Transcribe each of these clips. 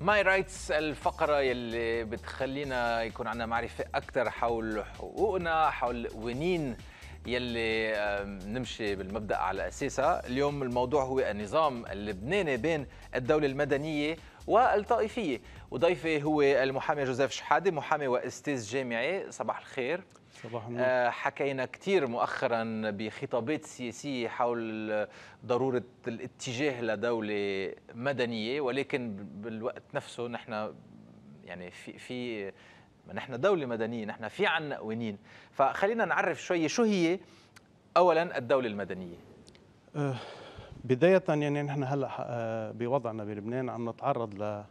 ماي رايتس الفقرة يلي بتخلينا يكون عندنا معرفة أكثر حول حقوقنا حول قوانين يلي نمشي بالمبدأ على أساسها اليوم الموضوع هو النظام اللبناني بين الدولة المدنية والطائفية وضيفي هو المحامي جوزيف شحادة محامي وأستاذ جامعي صباح الخير صباح النور. آه، حكينا كثير مؤخرا بخطابات سياسية حول ضرورة الاتجاه لدولة مدنية ولكن بالوقت نفسه نحن يعني في في نحن دولة مدنية نحن في عنا قوانين فخلينا نعرف شوي شو هي أولا الدولة المدنية آه، بداية يعني نحن هلا آه، بوضعنا بلبنان عم نتعرض ل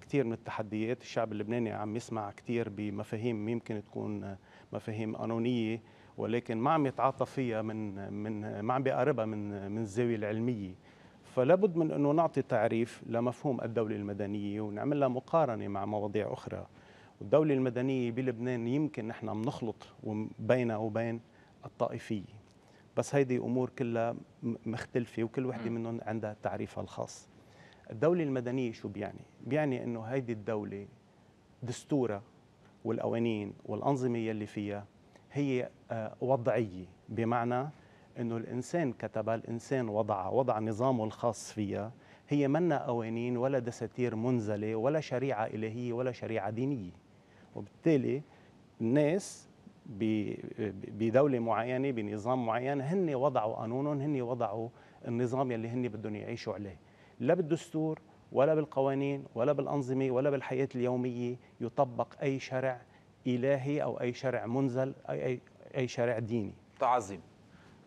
كثير من التحديات الشعب اللبناني عم يسمع كثير بمفاهيم يمكن تكون مفاهيم قانونيه ولكن ما عم يتعاطى فيها من من ما عم بيقربها من من الزاويه العلميه فلا بد من انه نعطي تعريف لمفهوم الدوله المدنيه ونعمل لها مقارنه مع مواضيع اخرى والدوله المدنيه بلبنان يمكن نحن بنخلط بينها وبين الطائفيه بس هيدي امور كلها مختلفه وكل وحده منهم عندها تعريفها الخاص الدوله المدنيه شو بيعني بيعني انه هيدي الدوله دستورها والقوانين والأنظمة يلي فيها هي آه، وضعية بمعنى أنه الإنسان كتبها الإنسان وضعها وضع نظامه الخاص فيها هي منا قوانين ولا دساتير منزلة ولا شريعة إلهية ولا شريعة دينية وبالتالي الناس بدولة معينة بنظام معين هن وضعوا قانونهم هن وضعوا النظام يلي هن بدهم يعيشوا عليه لا بالدستور ولا بالقوانين ولا بالأنظمة ولا بالحياة اليومية يطبق أي شرع إلهي أو أي شرع منزل أي, أي أي شرع ديني تعظيم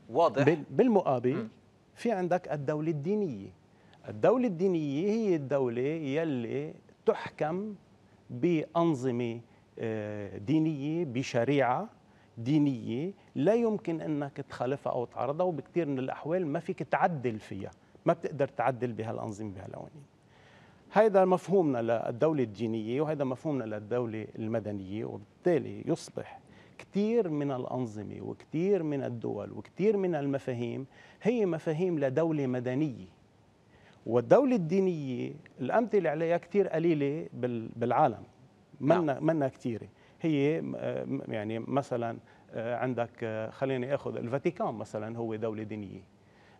واضح بالمقابل م. في عندك الدولة الدينية الدولة الدينية هي الدولة يلي تحكم بأنظمة آه، دينية بشريعة دينية لا يمكن أنك تخالفها أو تعرضها وبكثير من الأحوال ما فيك تعدل فيها ما بتقدر تعدل بهالأنظمة بهالقوانين هذا مفهومنا للدولة الدينية وهذا مفهومنا للدولة المدنية وبالتالي يصبح كثير من الأنظمة وكثير من الدول وكثير من المفاهيم هي مفاهيم لدولة مدنية والدولة الدينية الأمثلة عليها كثير قليلة بالعالم نعم. منا منا كثيرة هي يعني مثلا آه، عندك آه، خليني اخذ الفاتيكان مثلا هو دوله دينيه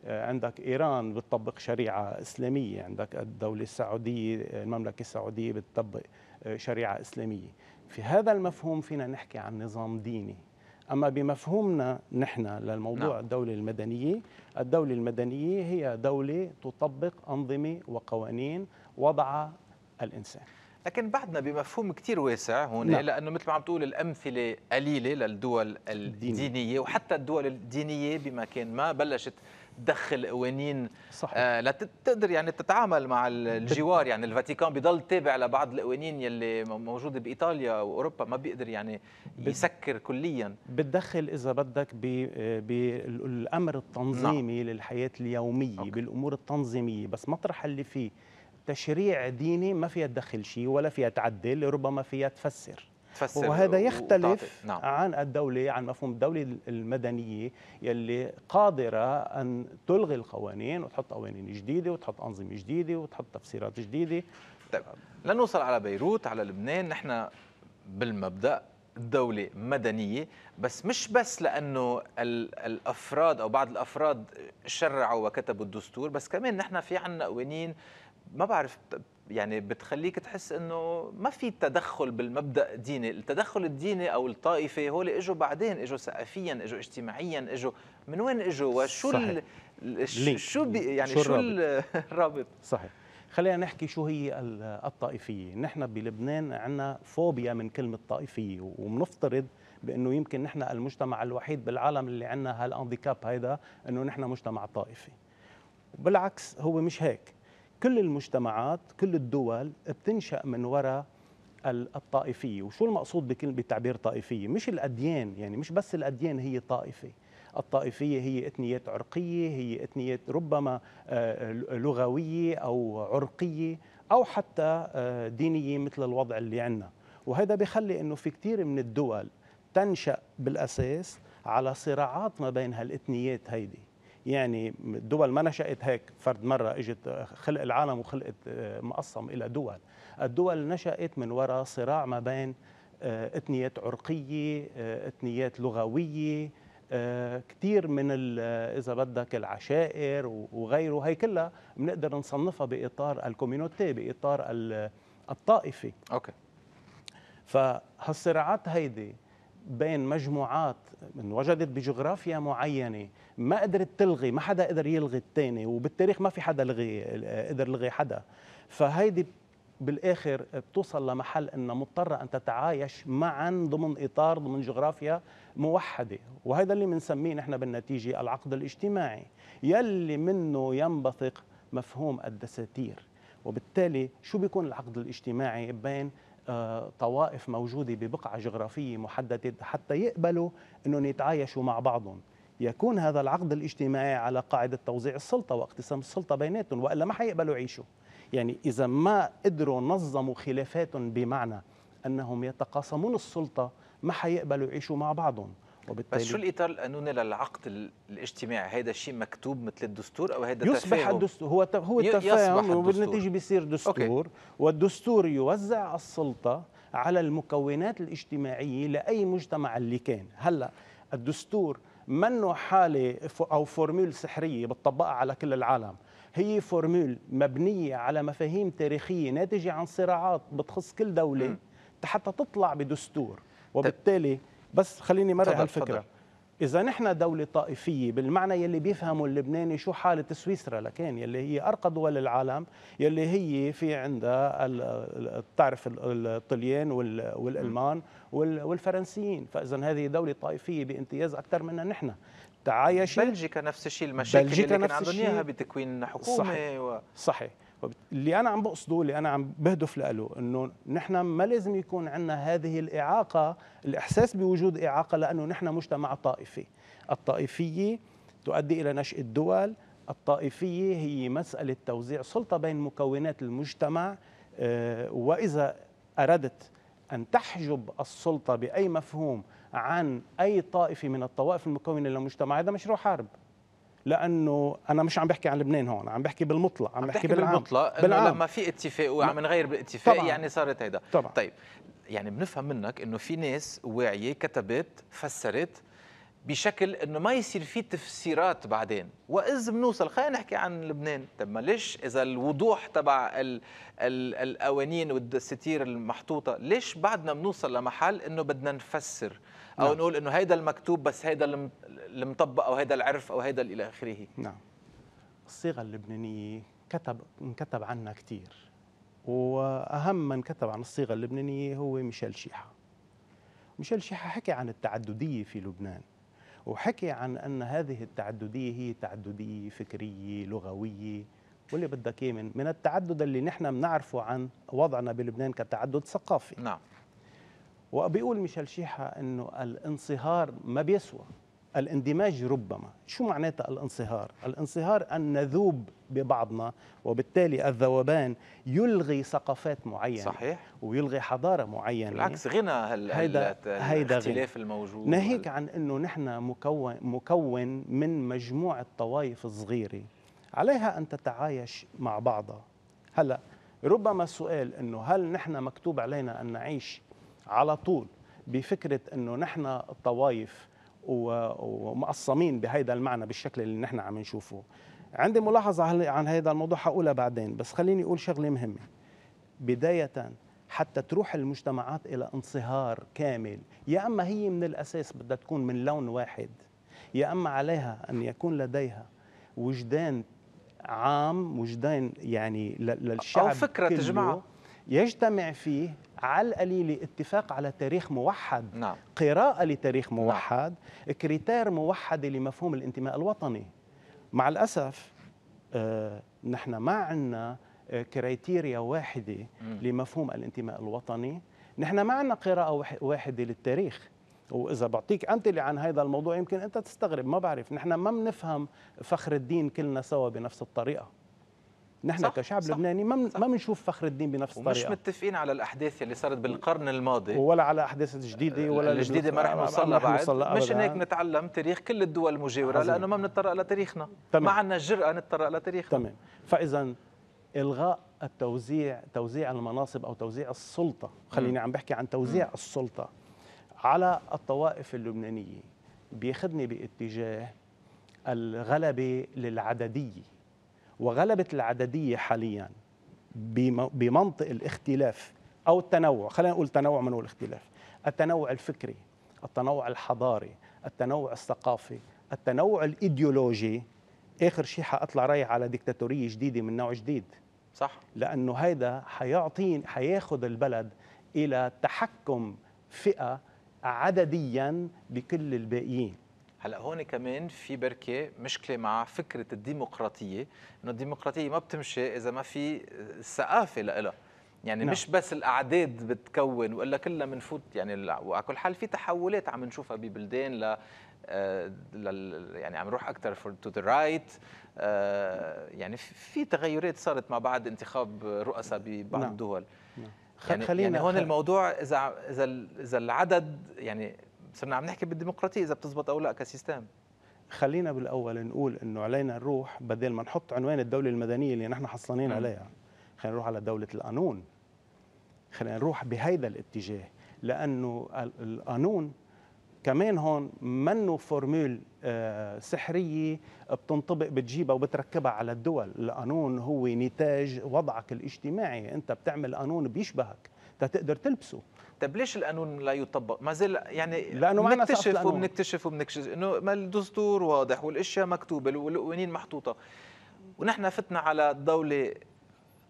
آه، عندك إيران بتطبق شريعة إسلامية عندك الدولة السعودية المملكة السعودية بتطبق آه، شريعة إسلامية في هذا المفهوم فينا نحكي عن نظام ديني أما بمفهومنا نحن للموضوع نعم. الدولة المدنية الدولة المدنية هي دولة تطبق أنظمة وقوانين وضعها الإنسان لكن بعدنا بمفهوم كتير واسع هون نعم. لانه مثل ما عم تقول الامثله قليله للدول الدينيه وحتى الدول الدينيه بما كان ما بلشت تدخل قوانين صحيح. آه، لا تقدر يعني تتعامل مع الجوار يعني الفاتيكان بضل تابع لبعض القوانين يلي موجوده بايطاليا واوروبا ما بيقدر يعني يسكر كليا بتدخل اذا بدك بالامر التنظيمي نعم. للحياه اليوميه أوكي. بالامور التنظيميه بس مطرح اللي فيه تشريع ديني ما فيها تدخل شيء ولا فيها تعدل ربما فيها تفسر تفسر وهذا يختلف نعم. عن الدولة عن مفهوم الدولة المدنية يلي قادرة أن تلغي القوانين وتحط قوانين جديدة وتحط أنظمة جديدة وتحط تفسيرات جديدة طيب لنوصل على بيروت على لبنان نحن بالمبدأ دولة مدنية بس مش بس لأنه الأفراد أو بعض الأفراد شرعوا وكتبوا الدستور بس كمان نحن في عنا قوانين ما بعرف يعني بتخليك تحس انه ما في تدخل بالمبدا ديني، التدخل الديني او الطائفي هول اجوا بعدين اجوا ثقافيا، اجوا اجتماعيا، اجوا من وين اجوا وشو صحيح. شو بي يعني شو, شو الرابط صحيح خلينا نحكي شو هي الطائفيه، نحن بلبنان عندنا فوبيا من كلمه طائفيه وبنفترض بانه يمكن نحن المجتمع الوحيد بالعالم اللي عندنا هالانديكاب هيدا انه نحن مجتمع طائفي. بالعكس هو مش هيك كل المجتمعات كل الدول بتنشأ من وراء الطائفية وشو المقصود بكل بتعبير طائفية مش الأديان يعني مش بس الأديان هي طائفة الطائفية هي إثنية عرقية هي إثنية ربما آه، لغوية أو عرقية أو حتى آه، دينية مثل الوضع اللي عندنا وهذا بخلي أنه في كثير من الدول تنشأ بالأساس على صراعات ما بين هالإثنيات هيدي يعني الدول ما نشأت هيك فرد مرة إجت خلق العالم وخلقت آه، مقسم إلى دول الدول نشأت من وراء صراع ما بين آه، إثنيات عرقية آه، إثنيات لغوية كثير من اذا بدك العشائر وغيره هي كلها بنقدر نصنفها باطار الكوميونوتي باطار الطائفي اوكي فهالصراعات هيدي بين مجموعات انوجدت بجغرافيا معينه ما قدرت تلغي ما حدا قدر يلغي الثاني وبالتاريخ ما في حدا لغي قدر لغي حدا فهيدي بالاخر بتوصل لمحل انها مضطره ان تتعايش معا ضمن اطار ضمن جغرافيا موحده وهذا اللي بنسميه نحن بالنتيجه العقد الاجتماعي يلي منه ينبثق مفهوم الدساتير وبالتالي شو بيكون العقد الاجتماعي بين آه، طوائف موجوده ببقعه جغرافيه محدده حتى يقبلوا انهم يتعايشوا مع بعضهم يكون هذا العقد الاجتماعي على قاعده توزيع السلطه واقتسام السلطه بيناتهم والا ما حيقبلوا يعيشوا يعني اذا ما قدروا نظموا خلافاتهم بمعنى انهم يتقاسمون السلطه ما حيقبلوا يعيشوا مع بعضهم وبالتالي بس شو الاطار القانوني للعقد الاجتماعي هذا الشيء مكتوب مثل الدستور او هذا يصبح الدستور هو هو التفاهم وبالنتيجه بيصير دستور أوكي. والدستور يوزع السلطه على المكونات الاجتماعيه لاي مجتمع اللي كان هلا الدستور منه حاله او فورمول سحريه بتطبقها على كل العالم هي فورمول مبنيه على مفاهيم تاريخيه ناتجه عن صراعات بتخص كل دوله حتى تطلع بدستور طيب. وبالتالي بس خليني مرق على الفكره اذا نحن دوله طائفيه بالمعنى يلي بيفهموا اللبناني شو حاله سويسرا لكان يلي هي ارقى دول العالم يلي هي في عندها بتعرف الطليان والالمان والفرنسيين فاذا هذه دوله طائفيه بامتياز اكثر منا نحن تعايش بلجيكا نفس الشيء المشاكل اللي كان عندهم اياها بتكوين حكومه صحيح, و... صحيح اللي انا عم بقصده اللي انا عم بهدف له انه نحن ما لازم يكون عندنا هذه الاعاقه الاحساس بوجود اعاقه لانه نحن مجتمع طائفي الطائفيه تؤدي الى نشاه دول الطائفيه هي مساله توزيع سلطه بين مكونات المجتمع آه، واذا اردت ان تحجب السلطه باي مفهوم عن اي طائفه من الطوائف المكونه للمجتمع هذا مشروع حرب لانه انا مش عم بحكي عن لبنان هون عم بحكي بالمطلق عم, عم بحكي بالعام بالمطلق بالعام. لما في اتفاق وعم نغير بالاتفاق طبعاً. يعني صارت هيدا طبعاً. طيب يعني بنفهم منك انه في ناس واعيه كتبت فسرت بشكل انه ما يصير في تفسيرات بعدين واذ بنوصل خلينا نحكي عن لبنان طب ما ليش اذا الوضوح تبع ال ال القوانين والستير المحطوطه ليش بعدنا بنوصل لمحل انه بدنا نفسر او نعم. نقول انه هيدا المكتوب بس هيدا المطبق او هيدا العرف او هيدا الى اخره نعم الصيغه اللبنانيه كتب انكتب عنها كثير واهم من كتب عن الصيغه اللبنانيه هو ميشيل شيحه ميشيل شيحه حكى عن التعدديه في لبنان وحكي عن ان هذه التعدديه هي تعدديه فكريه لغويه واللي بدك اياه من التعدد اللي نحن بنعرفه عن وضعنا بلبنان كتعدد ثقافي نعم وبيقول ميشيل شيحة أنه الانصهار ما بيسوى الاندماج ربما شو معناتها الانصهار؟ الانصهار أن نذوب ببعضنا وبالتالي الذوبان يلغي ثقافات معينة صحيح ويلغي حضارة معينة بالعكس غنى الاختلاف الموجود ناهيك عن أنه نحن مكون, مكون من مجموعة طوائف صغيرة عليها أن تتعايش مع بعضها هلأ ربما السؤال أنه هل نحن مكتوب علينا أن نعيش على طول بفكره انه نحن الطوائف ومقصمين بهذا المعنى بالشكل اللي نحن عم نشوفه عندي ملاحظه عن هذا الموضوع حقولها بعدين بس خليني اقول شغله مهمه بدايه حتى تروح المجتمعات الى انصهار كامل يا اما هي من الاساس بدها تكون من لون واحد يا اما عليها ان يكون لديها وجدان عام وجدان يعني للشعب او فكره تجمعه يجتمع فيه على القليل اتفاق على تاريخ موحد نعم. قراءة لتاريخ نعم. موحد نعم. كريتير موحد لمفهوم الانتماء الوطني مع الأسف آه، نحن ما عندنا آه، كريتيريا واحدة لمفهوم الانتماء الوطني نحن ما عندنا قراءة واحدة للتاريخ واذا بعطيك امثله عن هذا الموضوع يمكن انت تستغرب ما بعرف نحن ما بنفهم فخر الدين كلنا سوا بنفس الطريقه نحن صح كشعب صح لبناني ما ما بنشوف فخر الدين بنفس الطريقه مش متفقين على الاحداث اللي صارت بالقرن الماضي ولا على الاحداث الجديده ولا الجديده ما رح نوصل لها بعد مش هيك نتعلم تاريخ كل الدول المجاوره لانه ما بنتطرق لتاريخنا ما عندنا الجراه نتطرق لتاريخنا تمام فاذا الغاء التوزيع توزيع المناصب او توزيع السلطه خليني عم بحكي عن توزيع السلطه على الطوائف اللبنانيه بياخذني باتجاه الغلبه للعدديه وغلبه العددية حاليا بمنطق الاختلاف أو التنوع خلينا نقول تنوع من هو الاختلاف التنوع الفكري التنوع الحضاري التنوع الثقافي التنوع الإيديولوجي آخر شيء حأطلع رايح على ديكتاتورية جديدة من نوع جديد صح لأنه هيدا حيعطين حياخد البلد إلى تحكم فئة عدديا بكل الباقيين هلا هون كمان في بركه مشكله مع فكره الديمقراطيه انه الديمقراطيه ما بتمشي اذا ما في ثقافه لها يعني نعم. مش بس الاعداد بتكون والا كلها بنفوت يعني وعلى كل حال في تحولات عم نشوفها ببلدان ل آه، يعني عم نروح اكثر تو ذا رايت يعني في تغيرات صارت مع بعد انتخاب رؤساء ببعض نعم. الدول نعم. يعني, خلينا يعني هون خلينا. الموضوع اذا اذا اذا العدد يعني صرنا عم نحكي بالديمقراطيه اذا بتزبط او لا كسيستم خلينا بالاول نقول انه علينا نروح بدل ما نحط عنوان الدوله المدنيه اللي نحن حصلانين عليها خلينا نروح على دوله القانون خلينا نروح بهيدا الاتجاه لانه القانون كمان هون منه فورمول آه، سحريه بتنطبق بتجيبها وبتركبها على الدول، القانون هو نتاج وضعك الاجتماعي، انت بتعمل قانون بيشبهك تقدر تلبسه طب ليش القانون لا يطبق ما زال يعني لانه ما بنكتشف وبنكتشف وبنكتشف انه ما الدستور واضح والاشياء مكتوبه والقوانين محطوطه ونحن فتنا على دوله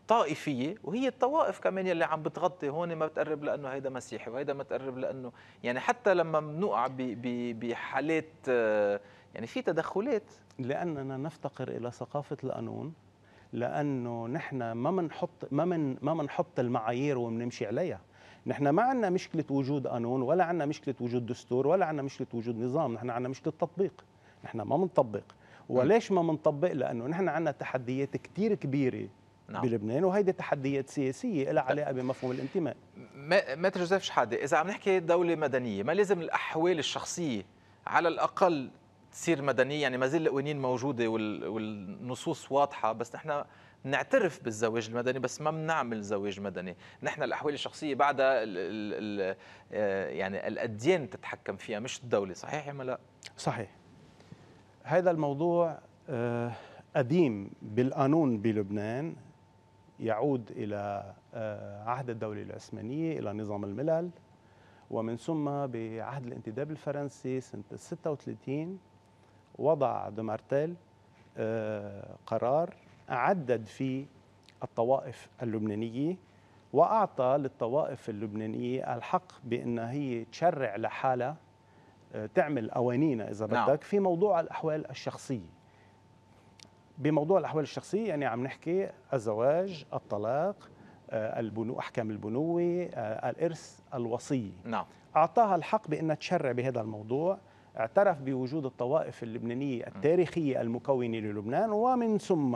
طائفية وهي الطوائف كمان يلي عم بتغطي هون ما بتقرب لأنه هيدا مسيحي وهيدا ما تقرب لأنه يعني حتى لما بنقع بحالات آه، يعني في تدخلات لأننا نفتقر إلى ثقافة القانون لأنه نحن ما بنحط ما من ما بنحط المعايير وبنمشي عليها نحن ما عندنا مشكله وجود قانون ولا عندنا مشكله وجود دستور ولا عندنا مشكله وجود نظام نحن عندنا مشكله تطبيق نحن ما بنطبق وليش ما بنطبق لانه نحن عندنا تحديات كثير كبيره نعم. بلبنان وهيدي تحديات سياسيه لها علاقه بمفهوم الانتماء ماتر جوزيف شحاده اذا عم نحكي دوله مدنيه ما لازم الاحوال الشخصيه على الاقل تصير مدنيه يعني ما زال القوانين موجوده والنصوص واضحه بس نحن نعترف بالزواج المدني بس ما بنعمل زواج مدني نحن الاحوال الشخصيه الـ الـ الـ يعني الاديان تتحكم فيها مش الدوله صحيح ولا لا صحيح هذا الموضوع آه، قديم بالقانون بلبنان يعود الى آه، عهد الدوله العثمانيه الى نظام الملل ومن ثم بعهد الانتداب الفرنسي سنه 36 وضع دمارتيل آه، قرار عدد في الطوائف اللبنانيه واعطى للطوائف اللبنانيه الحق بانها هي تشرع لحالها آه، تعمل قوانين اذا نعم. بدك نعم. في موضوع الاحوال الشخصيه بموضوع الاحوال الشخصيه يعني عم نحكي الزواج الطلاق آه، البنو احكام البنوه آه، الارث الوصيه نعم اعطاها الحق بانها تشرع بهذا الموضوع اعترف بوجود الطوائف اللبنانيه التاريخيه المكونه للبنان ومن ثم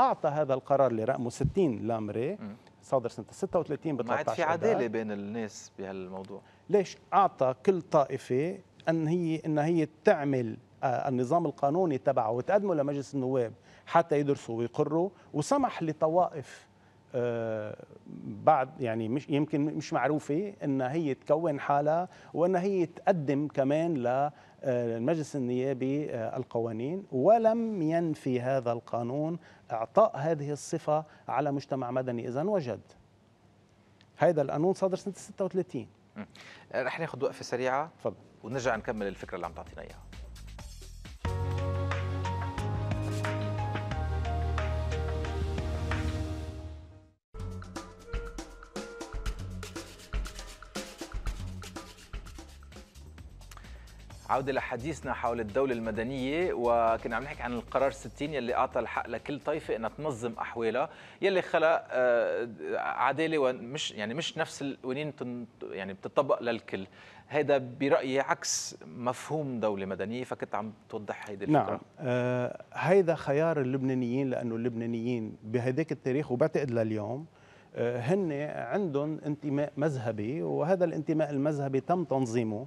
اعطى هذا القرار اللي رقمه 60 لامري صادر سنه 36 ب 13 ما عاد في عداله بين الناس بهالموضوع ليش اعطى كل طائفه ان هي ان هي تعمل آه، النظام القانوني تبعه وتقدمه لمجلس النواب حتى يدرسوا ويقروا وسمح لطوائف آه، بعد يعني مش يمكن مش معروفه ان هي تكون حالها وان هي تقدم كمان للمجلس آه، النيابي آه، القوانين ولم ينفي هذا القانون اعطاء هذه الصفه على مجتمع مدني اذا وجد هذا القانون صدر سنه 36 رح ناخذ وقفه سريعه تفضل ونرجع نكمل الفكره اللي عم تعطينا اياها عودة لحديثنا حول الدولة المدنية وكنا عم نحكي عن القرار 60 يلي أعطى الحق لكل طائفة أنها تنظم أحوالها يلي خلق آه، عدالة ومش يعني مش نفس القوانين يعني بتطبق للكل هذا برأيي عكس مفهوم دولة مدنية فكنت عم توضح هيدي الفكرة نعم آه هيدا خيار اللبنانيين لأنه اللبنانيين بهداك التاريخ وبعتقد لليوم آه، هن عندهم انتماء مذهبي وهذا الانتماء المذهبي تم تنظيمه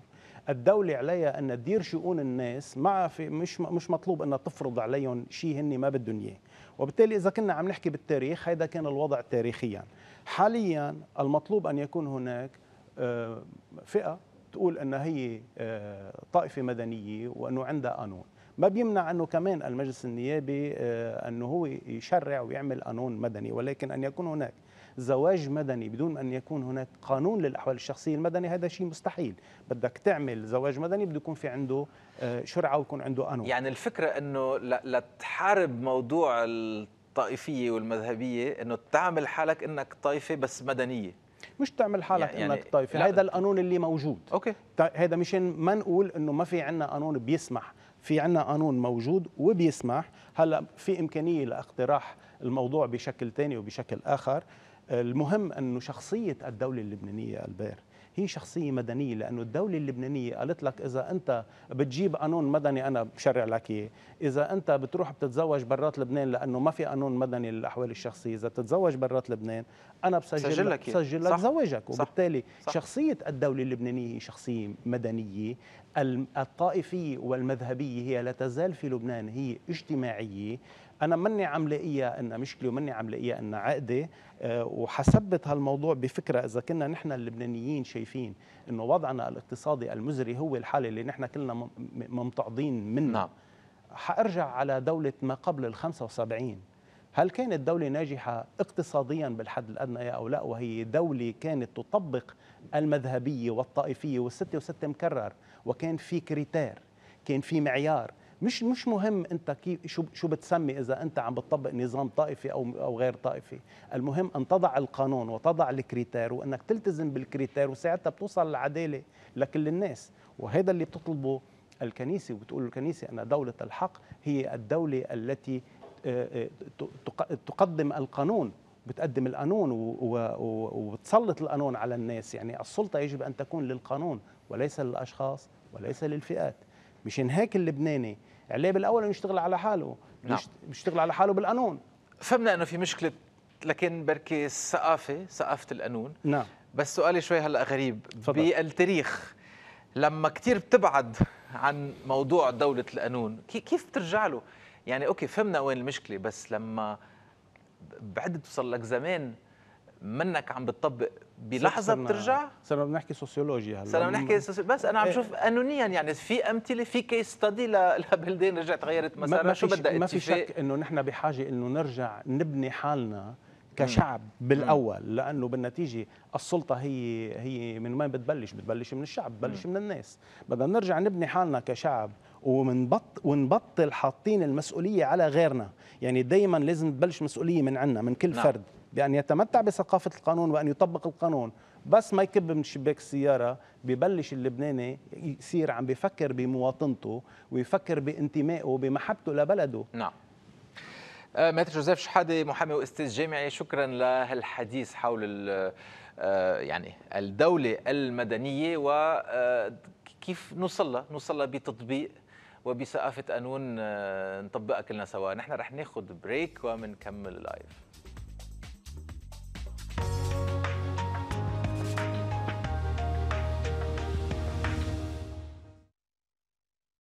الدولة عليها أن تدير شؤون الناس ما في مش مش مطلوب أن تفرض عليهم شيء هن ما بدهم إياه وبالتالي إذا كنا عم نحكي بالتاريخ هذا كان الوضع تاريخيا حاليا المطلوب أن يكون هناك آه، فئة تقول أن هي آه، طائفة مدنية وأنه عندها قانون ما بيمنع انه كمان المجلس النيابي آه، انه هو يشرع ويعمل قانون مدني ولكن ان يكون هناك زواج مدني بدون أن يكون هناك قانون للأحوال الشخصية المدني هذا شيء مستحيل بدك تعمل زواج مدني بده يكون في عنده آه، شرعة ويكون عنده قانون يعني الفكرة أنه لتحارب موضوع الطائفية والمذهبية أنه تعمل حالك أنك طائفة بس مدنية مش تعمل حالك يعني انك طائفه هذا يعني القانون اللي موجود اوكي هذا مشان ما نقول انه ما في عندنا قانون بيسمح في عندنا قانون موجود وبيسمح هلا في امكانيه لاقتراح الموضوع بشكل ثاني وبشكل اخر المهم أنه شخصية الدولة اللبنانية ألبير هي شخصية مدنية لأنه الدولة اللبنانية قالت لك إذا أنت بتجيب قانون مدني أنا بشرع لك إياه، إذا أنت بتروح بتتزوج برات لبنان لأنه ما في قانون مدني للأحوال الشخصية، إذا بتتزوج برات لبنان أنا بسجل سجل لك بسجل لك زواجك وبالتالي صح. شخصية الدولة اللبنانية شخصية مدنية الطائفية والمذهبية هي لا تزال في لبنان هي اجتماعية انا ماني عم لاقيها انها مشكله وماني عم لاقيها انها عقده آه، وحثبت هالموضوع بفكره اذا كنا نحن اللبنانيين شايفين انه وضعنا الاقتصادي المزري هو الحاله اللي نحن كلنا ممتعضين منها نعم. حارجع على دوله ما قبل ال 75 هل كانت دولة ناجحة اقتصاديا بالحد الأدنى أو لا وهي دولة كانت تطبق المذهبية والطائفية والستة وستة مكرر وكان في كريتير كان في معيار مش مش مهم انت كيف شو شو بتسمي اذا انت عم بتطبق نظام طائفي او او غير طائفي المهم ان تضع القانون وتضع الكريتير وانك تلتزم بالكريتير وساعتها بتوصل العداله لكل الناس وهذا اللي بتطلبه الكنيسه وبتقول الكنيسه ان دوله الحق هي الدوله التي آه، آه، تقدم القانون بتقدم القانون وبتسلط القانون على الناس يعني السلطه يجب ان تكون للقانون وليس للاشخاص وليس للفئات مشان هيك اللبناني عليه بالاول انه يشتغل على حاله نعم. يشتغل على حاله بالقانون فهمنا انه في مشكله لكن بركي الثقافه ثقافه القانون نعم بس سؤالي شوي هلا غريب فضل. بالتاريخ لما كثير بتبعد عن موضوع دولة القانون كيف بترجع له يعني أوكي فهمنا وين المشكلة بس لما بعد بتصل لك زمان منك عم بتطبق بلحظه بترجع صرنا بنحكي سوسيولوجيا هلا صرنا بنحكي سوسيولوجيا بس انا عم بشوف إيه. قانونيا يعني في امثله في كيس ستدي لبلدان رجعت غيرت مسارها شو بدها ما في شك انه نحن بحاجه انه نرجع نبني حالنا كشعب بالاول لانه بالنتيجه السلطه هي هي من وين بتبلش؟ بتبلش من الشعب، بتبلش من الناس، بدنا نرجع نبني حالنا كشعب ومنبط ونبطل حاطين المسؤوليه على غيرنا، يعني دائما لازم تبلش مسؤوليه من عنا من كل نعم. فرد بأن يتمتع بثقافة القانون وأن يطبق القانون بس ما يكب من شباك السيارة ببلش اللبناني يصير عم بفكر بمواطنته ويفكر بانتمائه وبمحبته لبلده نعم آه، ماتر جوزيف شحاده محامي واستاذ جامعي شكرا لهالحديث حول آه، يعني الدولة المدنية وكيف آه، نوصلها نوصلها بتطبيق وبثقافة قانون نطبقها كلنا سوا نحن رح ناخذ بريك ومنكمل لايف